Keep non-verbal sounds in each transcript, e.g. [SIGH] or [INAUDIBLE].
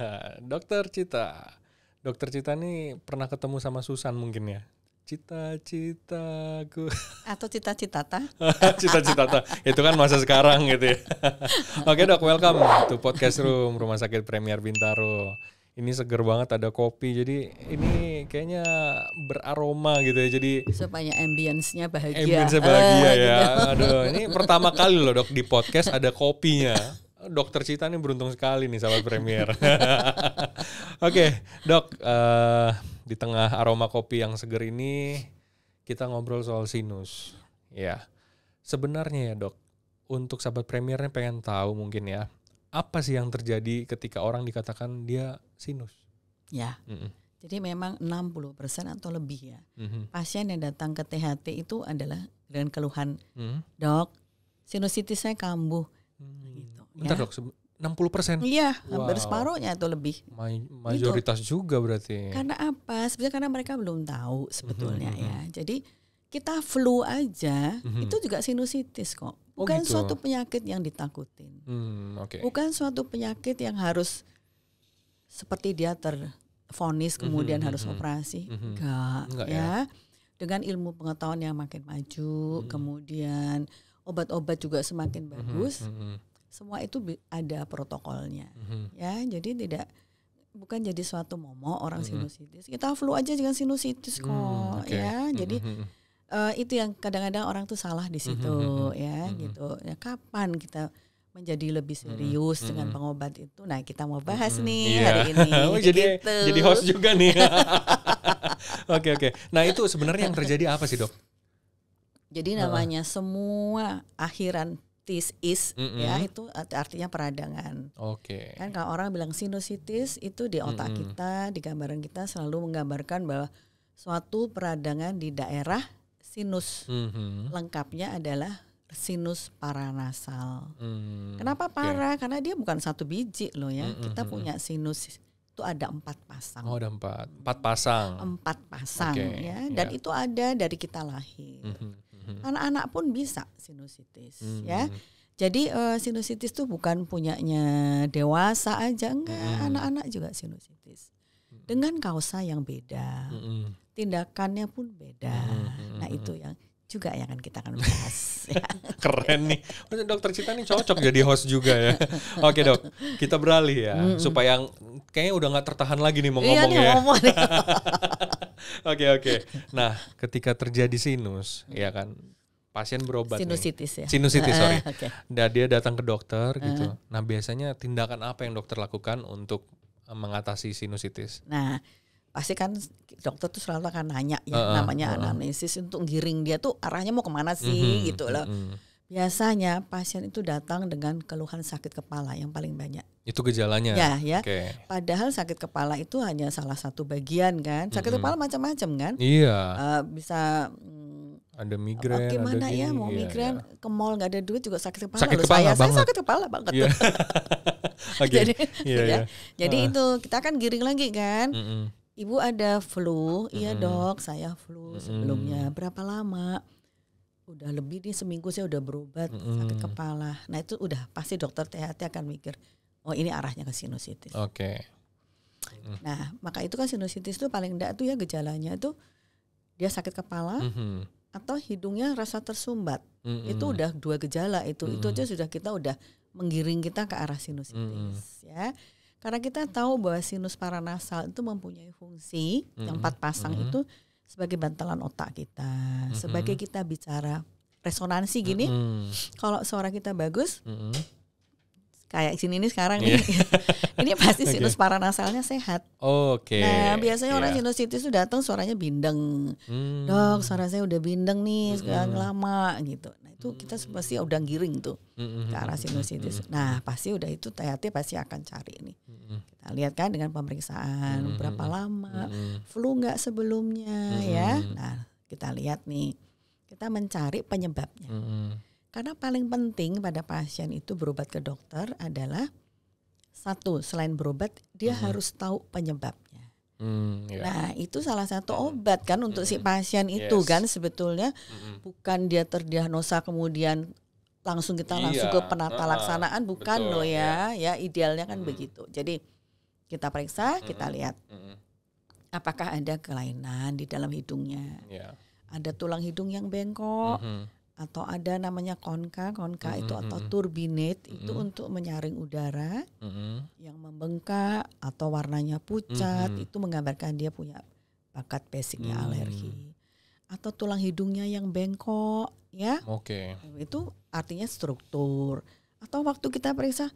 [LAUGHS] Dokter Cita. Dokter Cita nih pernah ketemu sama Susan mungkin ya? Cita-citaku. [LAUGHS] Atau cita-cita ta? [LAUGHS] cita-cita ta. Itu kan masa sekarang gitu ya. Oke dok, welcome to Podcast Room Rumah Sakit Premier Bintaro. Ini seger banget ada kopi. Jadi ini kayaknya beraroma gitu ya. Jadi supaya ambience-nya bahagia. ambience bahagia uh, ya. Gitu. Aduh, ini pertama kali loh dok di podcast ada kopinya dokter Cita nih beruntung sekali nih sahabat Premier. [LAUGHS] Oke, okay, dok, uh, di tengah aroma kopi yang seger ini kita ngobrol soal sinus. Ya, sebenarnya ya dok, untuk sahabat Premiernya pengen tahu mungkin ya, apa sih yang terjadi ketika orang dikatakan dia sinus? Ya. Mm memang Jadi memang 60% atau lebih ya. Mm-hmm. Pasien yang datang ke THT itu adalah dengan keluhan, mm-hmm. "Dok, sinusitis saya kambuh." Hmm. Gitu. Bentar ya. dok, 60 persen? Iya, wow. hampir separuhnya atau lebih. May mayoritas gitu. juga berarti. Karena apa? Sebenarnya karena mereka belum tahu sebetulnya mm -hmm. ya. Mm-hmm. Jadi kita flu aja, mm -hmm. itu juga sinusitis kok. Oh Bukan oh gitu. suatu penyakit yang ditakutin. Hmm, okay. Bukan suatu penyakit yang harus seperti dia terfonis mm-hmm, kemudian mm -hmm. harus mm-hmm. operasi. Mm -hmm. Enggak, Enggak ya. ya. Dengan ilmu pengetahuan yang makin maju, mm -hmm. kemudian obat-obat juga semakin bagus. Mm -hmm semua itu ada protokolnya mm-hmm. ya jadi tidak bukan jadi suatu momok orang mm-hmm. sinusitis kita flu aja dengan sinusitis mm, kok mm, okay. ya mm-hmm. jadi mm-hmm. uh, itu yang kadang-kadang orang tuh salah di situ mm-hmm. mm-hmm. ya mm-hmm. gitu ya kapan kita menjadi lebih mm-hmm. serius mm-hmm. dengan pengobat itu nah kita mau bahas mm-hmm. nih yeah. hari ini [LAUGHS] oh, jadi gitu. jadi host juga nih [LAUGHS] oke oke okay, okay. nah itu sebenarnya yang terjadi apa sih dok jadi namanya semua akhiran sinusitis mm -hmm. ya itu artinya peradangan. Oke. Okay. Kan kalau orang bilang sinusitis itu di otak mm -hmm. kita, di gambaran kita selalu menggambarkan bahwa suatu peradangan di daerah sinus. Mm -hmm. Lengkapnya adalah sinus paranasal. Mm, Kenapa para? Okay. Karena dia bukan satu biji loh ya. Mm -hmm. Kita punya sinus itu ada empat pasang. Oh, ada empat. Empat pasang. Empat pasang okay. Ya, ya. Dan yeah. itu ada dari kita lahir. Mm -hmm. Mm-hmm. Anak-anak pun bisa sinusitis mm-hmm. ya. Jadi uh, sinusitis tuh bukan punyanya dewasa aja enggak, mm-hmm. anak-anak juga sinusitis. Dengan kausa yang beda. Mm-hmm. Tindakannya pun beda. Mm-hmm. Nah, itu yang juga yang akan kita akan bahas. ya. [LAUGHS] Keren nih, dokter Cita nih cocok jadi host juga ya. [LAUGHS] Oke dok, kita beralih ya mm -hmm. supaya kayaknya udah nggak tertahan lagi nih mau iya ngomong nih, ya. Ngomong [LAUGHS] Oke oke. Nah, ketika terjadi sinus, ya kan pasien berobat sinusitis nih. ya sinusitis sorry uh, [LAUGHS] okay. nah, dia datang ke dokter uh. gitu nah biasanya tindakan apa yang dokter lakukan untuk eh, mengatasi sinusitis nah pasti kan dokter tuh selalu akan nanya ya uh, namanya uh, anamnesis untuk giring dia tuh arahnya mau kemana sih uh, gitu loh uh, biasanya pasien itu datang dengan keluhan sakit kepala yang paling banyak. Itu gejalanya. Ya, ya. Okay. Padahal sakit kepala itu hanya salah satu bagian kan. Sakit -hmm. kepala macam-macam kan. Iya. Uh, bisa mm, ada migrain. Gimana ada ya gini, mau iya, migrain iya, ke mall nggak ada duit juga sakit kepala. Sakit kepala saya, banget. saya sakit kepala banget. Yeah. Iya. [LAUGHS] jadi, yeah, gitu ya. Iya. Jadi uh. itu kita kan giring lagi kan. Mm -hmm. Ibu ada flu, iya mm -hmm. dok, saya flu sebelumnya berapa lama? udah lebih nih seminggu saya udah berobat mm. sakit kepala. Nah itu udah pasti dokter THT akan mikir, oh ini arahnya ke sinusitis. Oke. Okay. Nah maka itu kan sinusitis itu paling enggak tuh ya gejalanya itu dia sakit kepala mm -hmm. atau hidungnya rasa tersumbat. Mm -hmm. Itu udah dua gejala itu. Mm -hmm. Itu aja sudah kita udah menggiring kita ke arah sinusitis mm -hmm. ya. Karena kita tahu bahwa sinus paranasal itu mempunyai fungsi mm -hmm. yang empat pasang mm -hmm. itu sebagai bantalan otak kita, mm -hmm. sebagai kita bicara resonansi gini. Mm -hmm. Kalau suara kita bagus, mm -hmm. kayak sini ini sekarang yeah. nih, [LAUGHS] ini pasti sinus paranasalnya sehat. Oke. Okay. Nah biasanya yeah. orang iya. sinusitis itu datang suaranya bindeng, mm. dok suara saya udah bindeng nih, mm -hmm. lama gitu. Nah, itu kita pasti udah giring tuh ke arah sinusitis. Nah pasti udah itu THT pasti akan cari nih. Kita lihat kan dengan pemeriksaan berapa lama, flu nggak sebelumnya ya. Nah kita lihat nih, kita mencari penyebabnya. Karena paling penting pada pasien itu berobat ke dokter adalah satu selain berobat dia harus tahu penyebab. Hmm, yeah. Nah, itu salah satu obat kan untuk mm -hmm. si pasien hmm. itu kan yes. kan sebetulnya mm -hmm. bukan dia terdiagnosa kemudian langsung kita iya. langsung ke penata laksanaan bukan betul, loh ya. ya. Ya idealnya kan mm -hmm. begitu. Jadi kita periksa, mm -hmm. kita lihat mm -hmm. apakah ada kelainan di dalam hidungnya. Yeah. Ada tulang hidung yang bengkok. Mm -hmm atau ada namanya konka konka mm -hmm. itu atau turbinate mm -hmm. itu untuk menyaring udara mm -hmm. yang membengkak atau warnanya pucat mm -hmm. itu menggambarkan dia punya bakat basicnya mm -hmm. alergi atau tulang hidungnya yang bengkok ya oke okay. itu artinya struktur atau waktu kita periksa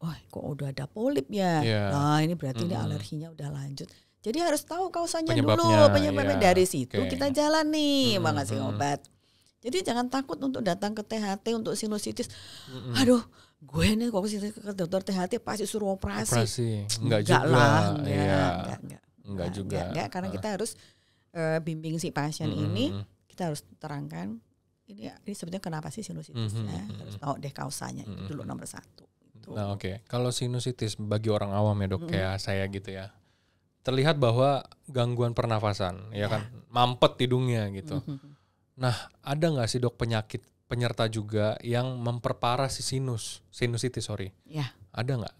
wah kok udah ada polip ya yeah. nah ini berarti mm -hmm. ini alerginya udah lanjut jadi harus tahu kausanya penyebabnya, dulu penyebabnya yeah. Iya. dari situ okay. kita jalan nih mm -hmm. obat jadi jangan takut untuk datang ke THT untuk sinusitis. Mm hmm Aduh, gue nih kok sih ke dokter THT pasti suruh operasi. Operasi. Enggak, enggak Lah, enggak, iya. enggak, enggak, enggak, juga. Enggak, enggak karena kita ah. harus uh, bimbing si pasien mm -hmm. ini, kita harus terangkan ini ini sebenarnya kenapa sih sinusitisnya? Mm -hmm. Harus tahu mm-hmm. deh kausanya. Mm -hmm. Itu dulu nomor satu. Gitu. Nah, oke. Okay. Kalau sinusitis bagi orang awam ya, Dok, mm -hmm. kayak saya gitu ya. Terlihat bahwa gangguan pernafasan, ya, ya. kan? Mampet hidungnya gitu. Mm -hmm Nah, ada nggak sih dok penyakit penyerta juga yang memperparah si sinus, sinusitis sorry? Ya. Ada nggak?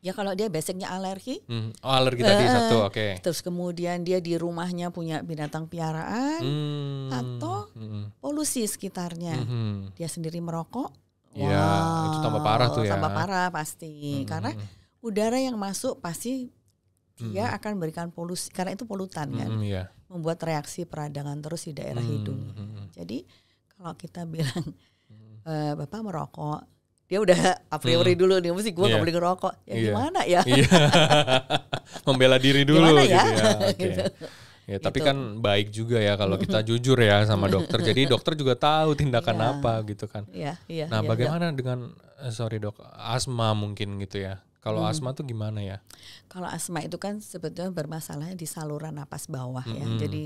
Ya kalau dia basicnya alergi. Hmm. Oh alergi uh, satu, oke. Okay. Terus kemudian dia di rumahnya punya binatang piaraan hmm. atau hmm. polusi sekitarnya. Hmm. Dia sendiri merokok. Iya, wow, itu tambah parah tuh ya. Tambah parah pasti hmm. karena udara yang masuk pasti dia hmm. akan berikan polusi karena itu polutan kan. Hmm, yeah. Membuat reaksi peradangan terus di daerah hmm. hidung. Hmm. hmm, hmm. Hmm. Jadi kalau kita [LAUGHS] bilang e, bapak merokok, dia udah [LAUGHS] a priori hmm. dulu nih mesti gue yeah. gak iya. boleh ngerokok. Ya yeah. gimana ya? Iya. [LAUGHS] Membela diri dulu gimana ya? gitu ya. Okay. gitu. Ya, tapi gitu. kan baik juga ya kalau kita jujur ya sama dokter. Jadi dokter juga tahu tindakan ya. apa gitu kan. Iya, iya. nah, ya, bagaimana dok. dengan eh, sorry dok, asma mungkin gitu ya. Kalau hmm. asma tuh gimana ya? Kalau asma itu kan sebetulnya bermasalahnya di saluran napas bawah ya. hmm. ya. Jadi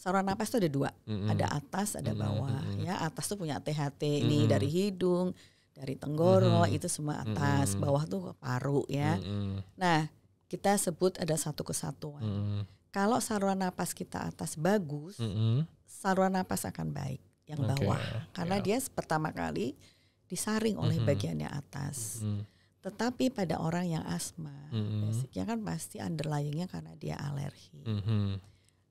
saluran nafas itu ada dua, mm-hmm. ada atas, ada bawah. Mm-hmm. Ya, atas tuh punya THT mm-hmm. ini dari hidung, dari tenggorok, mm-hmm. itu semua atas. Mm-hmm. Bawah tuh paru ya. Mm-hmm. Nah, kita sebut ada satu kesatuan. Mm-hmm. Kalau saluran nafas kita atas bagus, mm-hmm. saluran nafas akan baik yang okay. bawah, karena yeah. dia pertama kali disaring oleh mm-hmm. bagiannya atas. Mm-hmm. Tetapi pada orang yang asma, mm-hmm. basicnya kan pasti underlyingnya karena dia alergi. Mm-hmm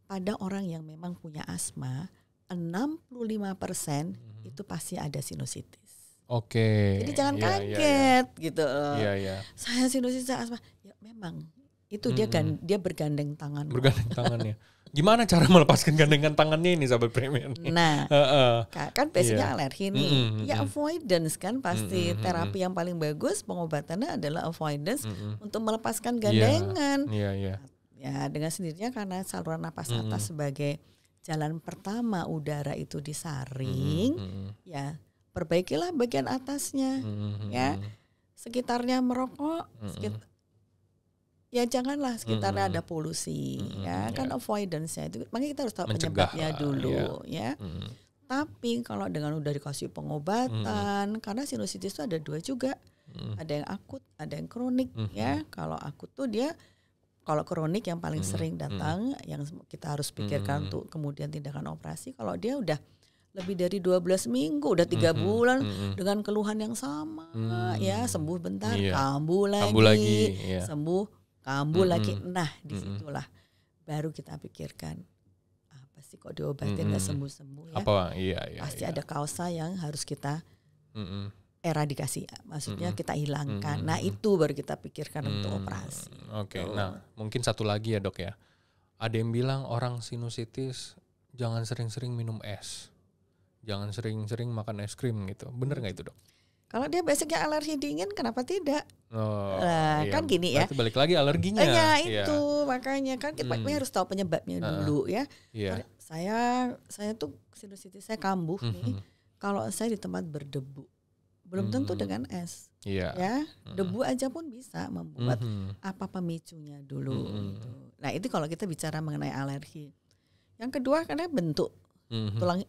pada orang yang memang punya asma 65% mm-hmm. itu pasti ada sinusitis. Oke. Okay. Jadi jangan yeah, iya, iya. kaget yeah, yeah. gitu Iya Yeah, yeah. Saya sinusitis saya asma. Ya memang itu mm-hmm. dia kan dia bergandeng tangan. Bergandeng tangannya. Gimana cara melepaskan gandengan tangannya ini sahabat Premium? Nah, uh-uh. kan biasanya yeah. alergi nih. Mm-hmm. Ya mhm. avoidance kan pasti mm-hmm. terapi yang paling bagus pengobatannya adalah avoidance mm-hmm. untuk melepaskan iya. gandengan. Iya, yeah. iya. Yeah, yeah ya dengan sendirinya karena saluran napas mm-hmm. atas sebagai jalan pertama udara itu disaring mm-hmm. ya perbaikilah bagian atasnya mm-hmm. ya sekitarnya merokok mm-hmm. sekit- ya janganlah sekitarnya mm-hmm. ada polusi mm-hmm. ya kan avoidance-nya itu makanya kita harus tahu penyebabnya ya. dulu yeah. ya mm-hmm. tapi kalau dengan udah dikasih pengobatan mm-hmm. karena sinusitis itu ada dua juga mm-hmm. ada yang akut ada yang kronik mm-hmm. ya kalau akut tuh dia kalau kronik yang paling hmm. sering mm-hmm. datang hmm. yang kita harus pikirkan hmm. untuk kemudian tindakan operasi kalau dia udah lebih dari 12 minggu udah tiga hmm bulan hmm dengan keluhan yang sama hmm ya sembuh bentar iya. kambuh lagi, kambu lagi iya. sembuh kambuh hmm lagi nah mm-hmm. disitulah hmm baru kita pikirkan apa sih kok diobatin mm-hmm. sembuh sembuh ya apa iya, iya, pasti iya. ada kausa yang harus kita mm-hmm eradikasi maksudnya mm -hmm. kita hilangkan mm -hmm. nah itu baru kita pikirkan mm -hmm. untuk operasi oke okay. Gitu. nah mungkin satu lagi ya dok ya ada yang bilang orang sinusitis jangan sering-sering minum es jangan sering-sering makan es krim gitu bener nggak itu dok kalau dia basicnya alergi dingin, kenapa tidak? Oh, nah, iya. kan gini ya. Berarti balik lagi alerginya. eh, itu makanya kan kita hmm. harus tahu penyebabnya uh, dulu ya. Yeah. Saya saya tuh sinusitis saya kambuh mm -hmm. nih. Hmm, hmm. Kalau saya di tempat berdebu, belum hmm. tentu dengan es. Iya. Ya, hmm. debu aja pun bisa membuat hmm. apa pemicunya dulu hmm. gitu. Nah, itu kalau kita bicara mengenai alergi. Yang kedua karena bentuk hmm. tulang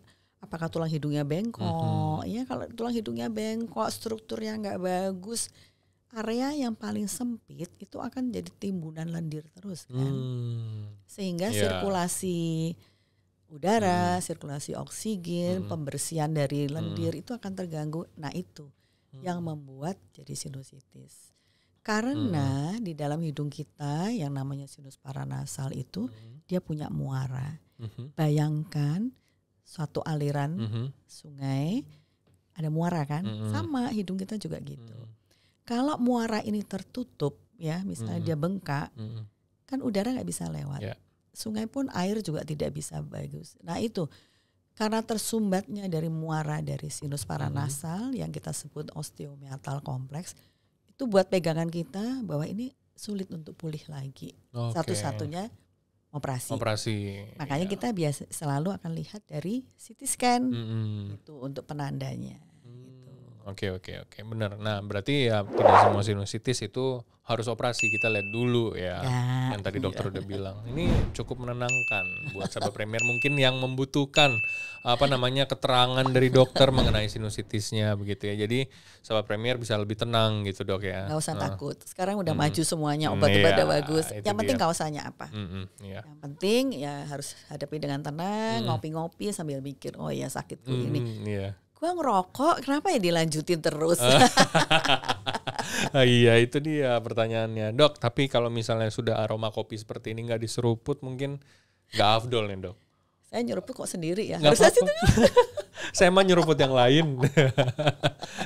apakah tulang hidungnya bengkok. Hmm. Ya, kalau tulang hidungnya bengkok, strukturnya nggak bagus, area yang paling sempit itu akan jadi timbunan lendir terus kan. Hmm. Sehingga yeah. sirkulasi udara, hmm. sirkulasi oksigen, hmm. pembersihan dari lendir hmm. itu akan terganggu. Nah, itu hmm. yang membuat jadi sinusitis. Karena hmm. di dalam hidung kita yang namanya sinus paranasal itu hmm. dia punya muara. Hmm. Bayangkan suatu aliran hmm. sungai ada muara kan? Hmm. Sama hidung kita juga gitu. Hmm. Kalau muara ini tertutup ya, misalnya hmm. dia bengkak, hmm. kan udara nggak bisa lewat. Yeah sungai pun air juga tidak bisa bagus. Nah itu karena tersumbatnya dari muara dari sinus paranasal hmm. yang kita sebut osteometal kompleks itu buat pegangan kita bahwa ini sulit untuk pulih lagi. Okay. Satu-satunya operasi. Operasi. Makanya iya. kita biasa selalu akan lihat dari CT scan -hmm. itu untuk penandanya. Oke okay, oke okay, oke okay. benar. Nah berarti ya tidak semua sinusitis itu harus operasi kita lihat dulu ya, ya yang tadi dokter iya. udah bilang. Ini cukup menenangkan buat sahabat premier mungkin yang membutuhkan apa namanya keterangan dari dokter mengenai sinusitisnya begitu ya. Jadi sahabat premier bisa lebih tenang gitu dok ya. Gak usah nah. takut. Sekarang udah hmm. maju semuanya hmm, obat-obat ya, bagus. Yang penting dia. kausanya apa. Hmm, -hmm, ya. Yang penting ya harus hadapi dengan tenang, hmm. ngopi-ngopi hmm. sambil mikir oh ya sakitku hmm, ini. Iya gue ngerokok kenapa ya dilanjutin terus eh. [LAUGHS] ah, iya itu dia pertanyaannya dok tapi kalau misalnya sudah aroma kopi seperti ini nggak diseruput mungkin nggak afdol nih dok saya nyeruput kok sendiri ya gak harus [LAUGHS] saya mah nyeruput yang lain [LAUGHS]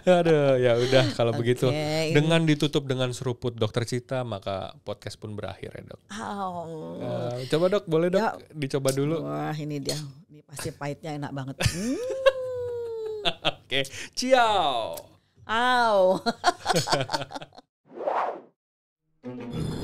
Ada ya udah kalau okay, begitu dengan ditutup dengan seruput dokter Cita maka podcast pun berakhir ya dok oh. uh, coba dok boleh dok ya. dicoba dulu wah ini dia ini pasti pahitnya enak banget hmm. Oke, ciao. Ow. [LAUGHS]